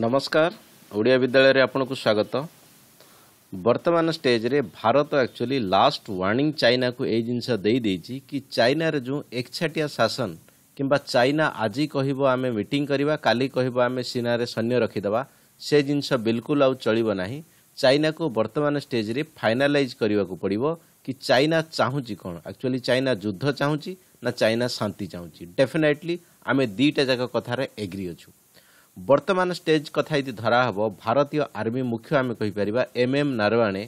ନମସ୍କାର ଓଡ଼ିଆ ବିଦ୍ୟାଳୟରେ ଆପଣଙ୍କୁ ସ୍ୱାଗତ ବର୍ତ୍ତମାନ ଷ୍ଟେଜ୍ରେ ଭାରତ ଆକ୍ଚୁଆଲି ଲାଷ୍ଟ ୱାର୍ଣ୍ଣିଂ ଚାଇନାକୁ ଏଇ ଜିନିଷ ଦେଇଦେଇଛି କି ଚାଇନାରେ ଯେଉଁ ଏକଛାଟିଆ ଶାସନ କିମ୍ବା ଚାଇନା ଆଜି କହିବ ଆମେ ମିଟିଂ କରିବା କାଲି କହିବ ଆମେ ସିନାରେ ସୈନ୍ୟ ରଖିଦେବା ସେ ଜିନିଷ ବିଲକୁଲ ଆଉ ଚଳିବ ନାହିଁ ଚାଇନାକୁ ବର୍ତ୍ତମାନ ଷ୍ଟେଜ୍ରେ ଫାଇନାଲାଇଜ୍ କରିବାକୁ ପଡ଼ିବ କି ଚାଇନା ଚାହୁଁଛି କ'ଣ ଆକ୍ଚୁଆଲି ଚାଇନା ଯୁଦ୍ଧ ଚାହୁଁଛି ନା ଚାଇନା ଶାନ୍ତି ଚାହୁଁଛି ଡେଫିନେଟଲି ଆମେ ଦୁଇଟା ଯାକ କଥାରେ ଏଗ୍ରି ଅଛୁ ବର୍ତ୍ତମାନ ଷ୍ଟେଜ୍ କଥା ଯଦି ଧରାହେବ ଭାରତୀୟ ଆର୍ମି ମୁଖ୍ୟ ଆମେ କହିପାରିବା ଏମ୍ ଏମ୍ ନାରାୟଣେ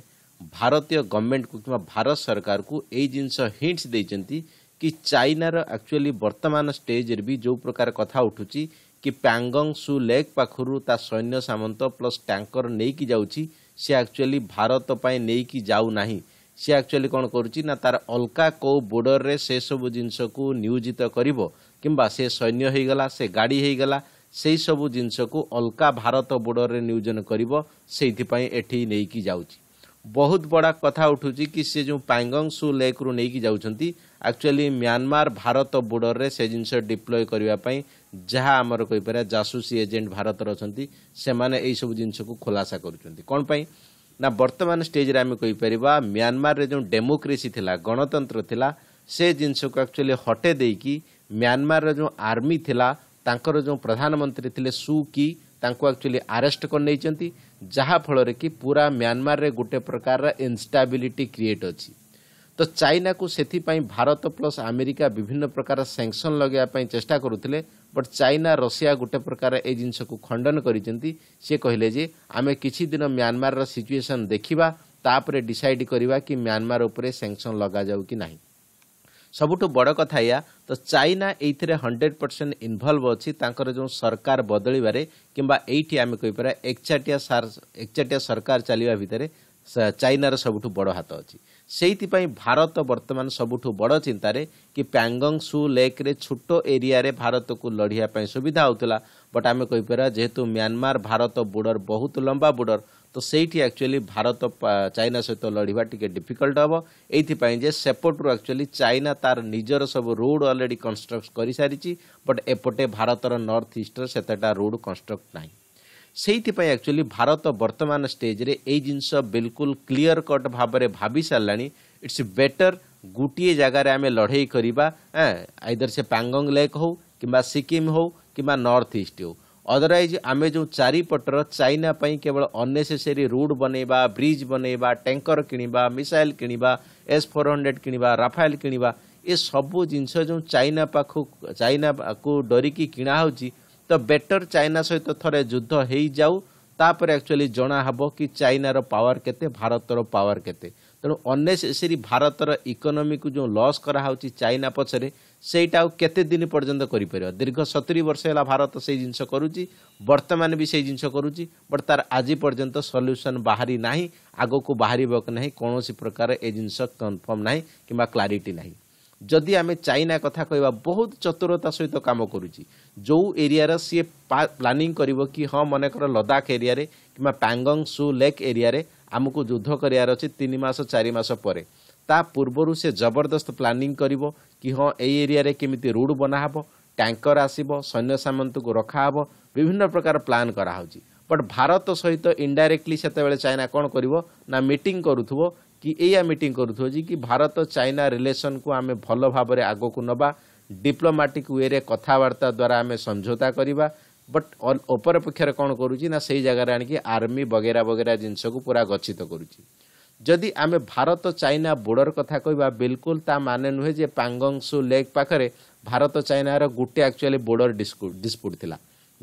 ଭାରତୀୟ ଗଭର୍ଣ୍ଣମେଣ୍ଟକୁ କିମ୍ବା ଭାରତ ସରକାରକୁ ଏଇ ଜିନିଷ ହିଣ୍ଟସ୍ ଦେଇଛନ୍ତି କି ଚାଇନାର ଆକ୍ଚୁଆଲି ବର୍ତ୍ତମାନ ଷ୍ଟେଜ୍ରେ ବି ଯେଉଁ ପ୍ରକାର କଥା ଉଠୁଛି କି ପ୍ୟାଙ୍ଗଙ୍ଗ ସୁ ଲେକ୍ ପାଖରୁ ତା ସୈନ୍ୟ ସାମନ୍ତ ପ୍ଲସ୍ ଟ୍ୟାଙ୍କର ନେଇକି ଯାଉଛି ସେ ଆକ୍ଚୁଆଲି ଭାରତ ପାଇଁ ନେଇକି ଯାଉନାହିଁ ସେ ଆକ୍ଚୁଆଲି କ'ଣ କରୁଛି ନା ତାର ଅଲକା କେଉଁ ବୋର୍ଡରରେ ସେସବୁ ଜିନିଷକୁ ନିୟୋଜିତ କରିବ କିମ୍ବା ସେ ସୈନ୍ୟ ହୋଇଗଲା ସେ ଗାଡ଼ି ହୋଇଗଲା ସେହିସବୁ ଜିନିଷକୁ ଅଲକା ଭାରତ ବୋର୍ଡରରେ ନିୟୋଜନ କରିବ ସେଇଥିପାଇଁ ଏଠି ନେଇକି ଯାଉଛି ବହୁତ ବଡ଼ କଥା ଉଠୁଛି କି ସେ ଯେଉଁ ପାଙ୍ଗଙ୍ଗ ସୁ ଲେକ୍ରୁ ନେଇକି ଯାଉଛନ୍ତି ଆକ୍ଚୁଆଲି ମ୍ୟାନମାର ଭାରତ ବୋର୍ଡରରେ ସେ ଜିନିଷ ଡିପ୍ଲୟ କରିବା ପାଇଁ ଯାହା ଆମର କହିପାରିବା ଯାସୁସି ଏଜେଣ୍ଟ ଭାରତର ଅଛନ୍ତି ସେମାନେ ଏହିସବୁ ଜିନିଷକୁ ଖୁଲାସା କରୁଛନ୍ତି କ'ଣ ପାଇଁ ନା ବର୍ତ୍ତମାନ ଷ୍ଟେଜ୍ରେ ଆମେ କହିପାରିବା ମ୍ୟାନମାରରେ ଯେଉଁ ଡେମୋକ୍ରେସି ଥିଲା ଗଣତନ୍ତ୍ର ଥିଲା ସେ ଜିନିଷକୁ ଆକ୍ଚୁଆଲି ହଟେଇ ଦେଇକି ମ୍ୟାନମାରର ଯେଉଁ ଆର୍ମି ଥିଲା ତାଙ୍କର ଯେଉଁ ପ୍ରଧାନମନ୍ତ୍ରୀ ଥିଲେ ସୁ କି ତାଙ୍କୁ ଆକ୍ଚୁଆଲି ଆରେଷ୍ଟ କରିନେଇଛନ୍ତି ଯାହାଫଳରେ କି ପୁରା ମ୍ୟାନମାରରେ ଗୋଟେ ପ୍ରକାରର ଇନଷ୍ଟାବିଲିଟି କ୍ରିଏଟ୍ ଅଛି ତ ଚାଇନାକୁ ସେଥିପାଇଁ ଭାରତ ପ୍ଲସ୍ ଆମେରିକା ବିଭିନ୍ନ ପ୍ରକାର ସ୍ୟାଙ୍କସନ୍ ଲଗାଇବା ପାଇଁ ଚେଷ୍ଟା କରୁଥିଲେ ବଟ୍ ଚାଇନା ରଷିଆ ଗୋଟେ ପ୍ରକାର ଏ ଜିନିଷକୁ ଖଣ୍ଡନ କରିଛନ୍ତି ସେ କହିଲେ ଯେ ଆମେ କିଛି ଦିନ ମ୍ୟାନମାରର ସିଚୁଏସନ୍ ଦେଖିବା ତାପରେ ଡିସାଇଡ୍ କରିବା କି ମ୍ୟାନମାର ଉପରେ ସ୍ୟାଙ୍କସନ୍ ଲଗାଯାଉ କି ନାହିଁ ସବୁଠୁ ବଡ଼ କଥା ଏହା ତ ଚାଇନା ଏଇଥିରେ ହଣ୍ଡ୍ରେଡ୍ ପରସେଣ୍ଟ ଇନଭଲ୍ଭ ଅଛି ତାଙ୍କର ଯେଉଁ ସରକାର ବଦଳିବାରେ କିମ୍ବା ଏଇଠି ଆମେ କହିପାରିବା ଏକଚାଟିଆ ଏକଚାଟିଆ ସରକାର ଚାଲିବା ଭିତରେ ଚାଇନାର ସବୁଠୁ ବଡ଼ ହାତ ଅଛି ସେଇଥିପାଇଁ ଭାରତ ବର୍ତ୍ତମାନ ସବୁଠୁ ବଡ଼ ଚିନ୍ତାରେ କି ପ୍ୟାଙ୍ଗଙ୍ଗ ସୁ ଲେକ୍ରେ ଛୋଟ ଏରିଆରେ ଭାରତକୁ ଲଢ଼ିବା ପାଇଁ ସୁବିଧା ହେଉଥିଲା ବଟ୍ ଆମେ କହିପାରିବା ଯେହେତୁ ମ୍ୟାନମାର ଭାରତ ବୋର୍ଡ଼ର ବହୁତ ଲମ୍ବା ବୋର୍ଡ଼ର ତ ସେଇଠି ଆକ୍ଚୁଆଲି ଭାରତ ଚାଇନା ସହିତ ଲଢ଼ିବା ଟିକେ ଡିଫିକଲ୍ଟ ହେବ ଏଇଥିପାଇଁ ଯେ ସେପଟରୁ ଆକ୍ଚୁଆଲି ଚାଇନା ତାର ନିଜର ସବୁ ରୋଡ଼ ଅଲରେଡ଼ି କନଷ୍ଟ୍ରକ୍ଟ କରିସାରିଛି ବଟ୍ ଏପଟେ ଭାରତର ନର୍ଥ ଇଷ୍ଟର ସେତେଟା ରୋଡ଼ କନଷ୍ଟ୍ରକ୍ଟ ନାହିଁ ସେଇଥିପାଇଁ ଆକ୍ଚୁଆଲି ଭାରତ ବର୍ତ୍ତମାନ ଷ୍ଟେଜ୍ରେ ଏଇ ଜିନିଷ ବିଲକୁଲ କ୍ଲିଅର କଟ୍ ଭାବରେ ଭାବି ସାରିଲାଣି ଇଟ୍ସ ବେଟର ଗୋଟିଏ ଜାଗାରେ ଆମେ ଲଢ଼େଇ କରିବା ଆଇଦର ସେ ପାଙ୍ଗଙ୍ଗ ଲେକ୍ ହେଉ କିମ୍ବା ସିକିମ୍ ହେଉ କିମ୍ବା ନର୍ଥ ଇଷ୍ଟ ହେଉ ଅଦରୱାଇଜ୍ ଆମେ ଯେଉଁ ଚାରିପଟର ଚାଇନା ପାଇଁ କେବଳ ଅନ୍ନେସେସେରୀ ରୋଡ୍ ବନେଇବା ବ୍ରିଜ୍ ବନେଇବା ଟ୍ୟାଙ୍କର କିଣିବା ମିସାଇଲ୍ କିଣିବା ଏସ୍ ଫୋର୍ ହଣ୍ଡ୍ରେଡ଼ କିଣିବା ରାଫାଏଲ୍ କିଣିବା ଏସବୁ ଜିନିଷ ଯେଉଁ ଚାଇନା ପାଖକୁ ଚାଇନାକୁ ଡରିକି କିଣା ହେଉଛି ତ ବେଟର୍ ଚାଇନା ସହିତ ଥରେ ଯୁଦ୍ଧ ହେଇଯାଉ ତାପରେ ଆକ୍ଚୁଆଲି ଜଣା ହେବ କି ଚାଇନାର ପାୱାର କେତେ ଭାରତର ପାୱାର କେତେ ତେଣୁ ଅନ୍ନେସେସରି ଭାରତର ଇକୋନୋମିକୁ ଯେଉଁ ଲସ୍ କରାହେଉଛି ଚାଇନା ପଛରେ ସେଇଟା ଆଉ କେତେ ଦିନ ପର୍ଯ୍ୟନ୍ତ କରିପାରିବ ଦୀର୍ଘ ସତୁରି ବର୍ଷ ହେଲା ଭାରତ ସେଇ ଜିନିଷ କରୁଛି ବର୍ତ୍ତମାନ ବି ସେଇ ଜିନିଷ କରୁଛି ବଟ୍ ତାର ଆଜି ପର୍ଯ୍ୟନ୍ତ ସଲ୍ୟୁସନ୍ ବାହାରି ନାହିଁ ଆଗକୁ ବାହାରିବ କି ନାହିଁ କୌଣସି ପ୍ରକାର ଏ ଜିନିଷ କନଫର୍ମ ନାହିଁ କିମ୍ବା କ୍ଲାରିଟି ନାହିଁ ଯଦି ଆମେ ଚାଇନା କଥା କହିବା ବହୁତ ଚତୁରତା ସହିତ କାମ କରୁଛି ଯେଉଁ ଏରିଆର ସିଏ ପ୍ଲାନିଂ କରିବ କି ହଁ ମନେକର ଲଦାଖ ଏରିଆରେ କିମ୍ବା ପାଙ୍ଗଙ୍ଗ ସୁ ଲେକ୍ ଏରିଆରେ ଆମକୁ ଯୁଦ୍ଧ କରିବାର ଅଛି ତିନି ମାସ ଚାରି ମାସ ପରେ ତା ପୂର୍ବରୁ ସେ ଜବରଦସ୍ତ ପ୍ଲାନିଂ କରିବ କି ହଁ ଏଇ ଏରିଆରେ କେମିତି ରୁଟ୍ ବନା ହେବ ଟ୍ୟାଙ୍କର ଆସିବ ସୈନ୍ୟ ସାମନ୍ତକୁ ରଖାହେବ ବିଭିନ୍ନ ପ୍ରକାର ପ୍ଲାନ୍ କରାହେଉଛି ବଟ୍ ଭାରତ ସହିତ ଇଣ୍ଡାଇରେକ୍ଟଲି ସେତେବେଳେ ଚାଇନା କ'ଣ କରିବ ନା ମିଟିଂ କରୁଥିବ କି ଏଇଆ ମିଟିଂ କରୁଥିବ ଯେ କି ଭାରତ ଚାଇନା ରିଲେସନ୍କୁ ଆମେ ଭଲ ଭାବରେ ଆଗକୁ ନେବା ଡିପ୍ଲୋମାଟିକ୍ ୱେରେ କଥାବାର୍ତ୍ତା ଦ୍ୱାରା ଆମେ ସମଝୋତା କରିବା ବଟ୍ ଅପର ପକ୍ଷରେ କ'ଣ କରୁଛି ନା ସେଇ ଜାଗାରେ ଆଣିକି ଆର୍ମି ବଗେରା ବଗେରା ଜିନିଷକୁ ପୁରା ଗଚ୍ଛିତ କରୁଛି ଯଦି ଆମେ ଭାରତ ଚାଇନା ବୋର୍ଡର କଥା କହିବା ବିଲକୁଲ ତା ମାନେ ନୁହେଁ ଯେ ପାଙ୍ଗଙ୍ଗସୁ ଲେକ୍ ପାଖରେ ଭାରତ ଚାଇନାର ଗୋଟେ ଆକ୍ଚୁଆଲି ବୋର୍ଡର ଡିସ୍ପ୍ୟୁଟ୍ ଥିଲା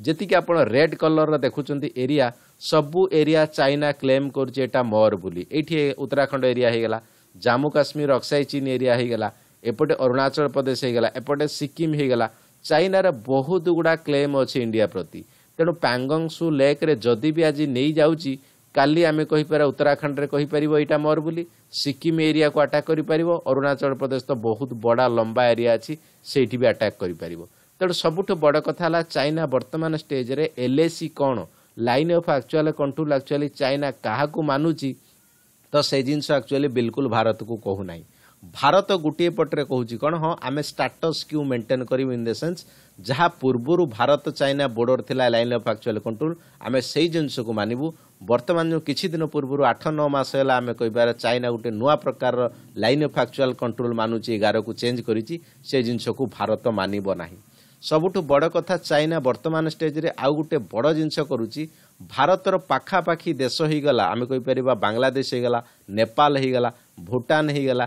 ଯେତିକି ଆପଣ ରେଡ୍ କଲର୍ର ଦେଖୁଛନ୍ତି ଏରିଆ ସବୁ ଏରିଆ ଚାଇନା କ୍ଲେମ୍ କରୁଛି ଏଇଟା ମୋର ବୋଲି ଏଇଠି ଉତ୍ତରାଖଣ୍ଡ ଏରିଆ ହେଇଗଲା ଜାମ୍ମୁ କାଶ୍ମୀର ଅକ୍ସାଇ ଚୀନ୍ ଏରିଆ ହେଇଗଲା ଏପଟେ ଅରୁଣାଚଳ ପ୍ରଦେଶ ହେଇଗଲା ଏପଟେ ସିକିମ୍ ହେଇଗଲା ଚାଇନାର ବହୁତ ଗୁଡ଼ା କ୍ଲେମ୍ ଅଛି ଇଣ୍ଡିଆ ପ୍ରତି ତେଣୁ ପ୍ୟାଙ୍ଗଙ୍ଗସୁ ଲେକ୍ରେ ଯଦି ବି ଆଜି ନେଇଯାଉଛି କାଲି ଆମେ କହିପାରିବା ଉତ୍ତରାଖଣ୍ଡରେ କହିପାରିବ ଏଇଟା ମୋର ବୋଲି ସିକିମ୍ ଏରିଆକୁ ଆଟାକ୍ କରିପାରିବ ଅରୁଣାଚଳ ପ୍ରଦେଶ ତ ବହୁତ ବଡ଼ା ଲମ୍ବା ଏରିଆ ଅଛି ସେଇଠି ବି ଆଟାକ୍ କରିପାରିବ ତେଣୁ ସବୁଠୁ ବଡ଼ କଥା ହେଲା ଚାଇନା ବର୍ତ୍ତମାନ ଷ୍ଟେଜ୍ରେ ଏଲ୍ଏସି କ'ଣ line of actual control actually China କାହାକୁ ମାନୁଛି ତ ସେ ଜିନିଷ ଆକ୍ଚୁଆଲି ବିଲକୁଲ ଭାରତକୁ କହୁନାହିଁ ଭାରତ ଗୋଟିଏ ପଟରେ କହୁଛି କ'ଣ ହଁ ଆମେ ଷ୍ଟାଟସ୍ କ୍ୟୁ ମେଣ୍ଟେନ୍ କରିବୁ ଇନ୍ ଦ ସେନ୍ସ ଯାହା ପୂର୍ବରୁ ଭାରତ ଚାଇନା ବୋର୍ଡର ଥିଲା ଲାଇନ୍ ଅଫ୍ ଆକ୍ଚୁଆଲ୍ କଣ୍ଟ୍ରୋଲ୍ ଆମେ ସେଇ ଜିନିଷକୁ ମାନିବୁ ବର୍ତ୍ତମାନ ଯେଉଁ କିଛି ଦିନ ପୂର୍ବରୁ ଆଠ ନଅ ମାସ ହେଲା ଆମେ କହିବାର ଚାଇନା ଗୋଟେ ନୂଆ ପ୍ରକାରର ଲାଇନ୍ ଅଫ୍ ଆକ୍ଚୁଆଲ୍ କଣ୍ଟ୍ରୋଲ୍ ମାନୁଛି ଏଗାରକୁ ଚେଞ୍ଜ କରିଛି ସେ ଜିନିଷକୁ ଭାରତ ମାନିବ ନାହିଁ ସବୁଠୁ ବଡ଼ କଥା ଚାଇନା ବର୍ତ୍ତମାନ ଷ୍ଟେଜ୍ରେ ଆଉ ଗୋଟେ ବଡ଼ ଜିନିଷ କରୁଛି ଭାରତର ପାଖାପାଖି ଦେଶ ହୋଇଗଲା ଆମେ କହିପାରିବା ବାଂଲାଦେଶ ହୋଇଗଲା ନେପାଳ ହୋଇଗଲା ଭୁଟାନ ହୋଇଗଲା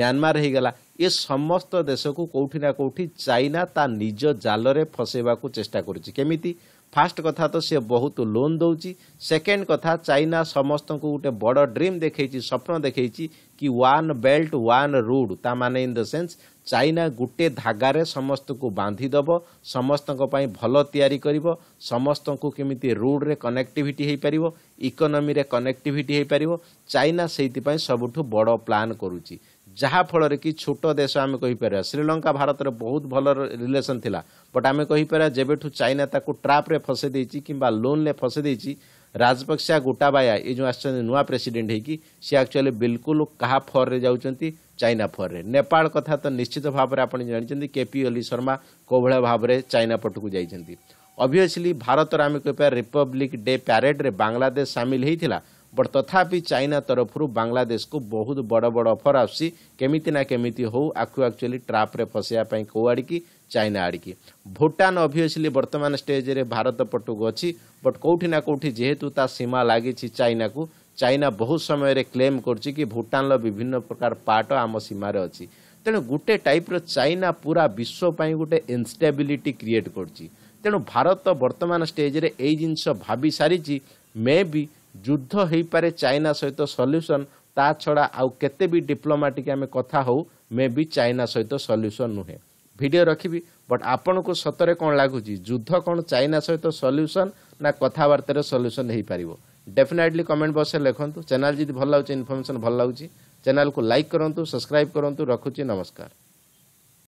ମ୍ୟାନମାର ହୋଇଗଲା ଏ ସମସ୍ତ ଦେଶକୁ କେଉଁଠି ନା କେଉଁଠି ଚାଇନା ତା ନିଜ ଜାଲରେ ଫସେଇବାକୁ ଚେଷ୍ଟା କରୁଛି କେମିତି ଫାଷ୍ଟ କଥା ତ ସେ ବହୁତ ଲୋନ୍ ଦେଉଛି ସେକେଣ୍ଡ କଥା ଚାଇନା ସମସ୍ତଙ୍କୁ ଗୋଟେ ବଡ଼ ଡ୍ରିମ୍ ଦେଖାଇଛି ସ୍ୱପ୍ନ ଦେଖାଇଛି କି ୱାନ୍ ବେଲ୍ଟ ୱାନ୍ ରୁଡ୍ ତା ମାନେ ଇନ୍ ଦ ସେନ୍ସ ଚାଇନା ଗୋଟେ ଧାଗାରେ ସମସ୍ତଙ୍କୁ ବାନ୍ଧିଦେବ ସମସ୍ତଙ୍କ ପାଇଁ ଭଲ ତିଆରି କରିବ ସମସ୍ତଙ୍କୁ କେମିତି ରୁଡ୍ରେ କନେକ୍ଟିଭିଟି ହୋଇପାରିବ ଇକୋନୋମିରେ କନେକ୍ଟିଭିଟି ହୋଇପାରିବ ଚାଇନା ସେଇଥିପାଇଁ ସବୁଠୁ ବଡ଼ ପ୍ଲାନ୍ କରୁଛି जहाँफल कि छोट देश आम कहींपर श्रीलंका भारत बहुत भल रिलेसन बट आम कहींपर जब चाइना ताको ट्राप्रे फसईदे कि लोन में फसईदे राजपक्षा गोटाबाया ये जो आवा प्रेसीडेट हो आकचुअली बिल्कुल क्या फर में जाऊँगी चाइना फर में नेपा कथा तो निश्चित भाव में आपंट केपी अली शर्मा कौभ भाव में चाइना पट को जाइंट अभीयसली भारत आम कहीपर रिपब्लिक डे प्यारेड्रे बांग्लादेश सामिल होता ବଟ୍ ତଥାପି ଚାଇନା ତରଫରୁ ବାଂଲାଦେଶକୁ ବହୁତ ବଡ଼ ବଡ଼ ଅଫର୍ ଆସୁଛି କେମିତି ନା କେମିତି ହେଉ ଆକୁ ଆକ୍ଚୁଆଲି ଟ୍ରାପ୍ରେ ଫସାଇବା ପାଇଁ କେଉଁ ଆଡ଼ିକି ଚାଇନା ଆଡ଼ିକି ଭୁଟାନ ଅଭିୟସ୍ଲି ବର୍ତ୍ତମାନ ଷ୍ଟେଜ୍ରେ ଭାରତ ପଟକୁ ଅଛି ବଟ୍ କେଉଁଠି ନା କେଉଁଠି ଯେହେତୁ ତା ସୀମା ଲାଗିଛି ଚାଇନାକୁ ଚାଇନା ବହୁତ ସମୟରେ କ୍ଲେମ୍ କରୁଛି କି ଭୁଟାନର ବିଭିନ୍ନ ପ୍ରକାର ପାର୍ଟ ଆମ ସୀମାରେ ଅଛି ତେଣୁ ଗୋଟେ ଟାଇପ୍ର ଚାଇନା ପୁରା ବିଶ୍ୱ ପାଇଁ ଗୋଟେ ଇନଷ୍ଟେବିଲିଟି କ୍ରିଏଟ୍ କରୁଛି ତେଣୁ ଭାରତ ବର୍ତ୍ତମାନ ଷ୍ଟେଜ୍ରେ ଏଇ ଜିନିଷ ଭାବି ସାରିଛି ମେ ବି ଯୁଦ୍ଧ ହେଇପାରେ ଚାଇନା ସହିତ ସଲ୍ୟୁସନ୍ ତା ଛଡ଼ା ଆଉ କେତେ ବି ଡିପ୍ଲୋମାଟିକ ଆମେ କଥା ହଉ ମେ ବି ଚାଇନା ସହିତ ସଲ୍ୟୁସନ୍ ନୁହେଁ ଭିଡ଼ିଓ ରଖିବି ବଟ୍ ଆପଣଙ୍କୁ ସତରେ କ'ଣ ଲାଗୁଛି ଯୁଦ୍ଧ କ'ଣ ଚାଇନା ସହିତ ସଲ୍ୟୁସନ୍ ନା କଥାବାର୍ତ୍ତାରେ ସଲ୍ୟୁସନ୍ ହେଇପାରିବ ଡେଫିନେଟଲି କମେଣ୍ଟ ବକ୍ସରେ ଲେଖନ୍ତୁ ଚ୍ୟାନେଲ୍ ଯଦି ଭଲ ଲାଗୁଛି ଇନଫର୍ମେସନ୍ ଭଲ ଲାଗୁଛି ଚ୍ୟାନେଲ୍କୁ ଲାଇକ୍ କରନ୍ତୁ ସବସ୍କ୍ରାଇବ୍ କରନ୍ତୁ ରଖୁଛି ନମସ୍କାର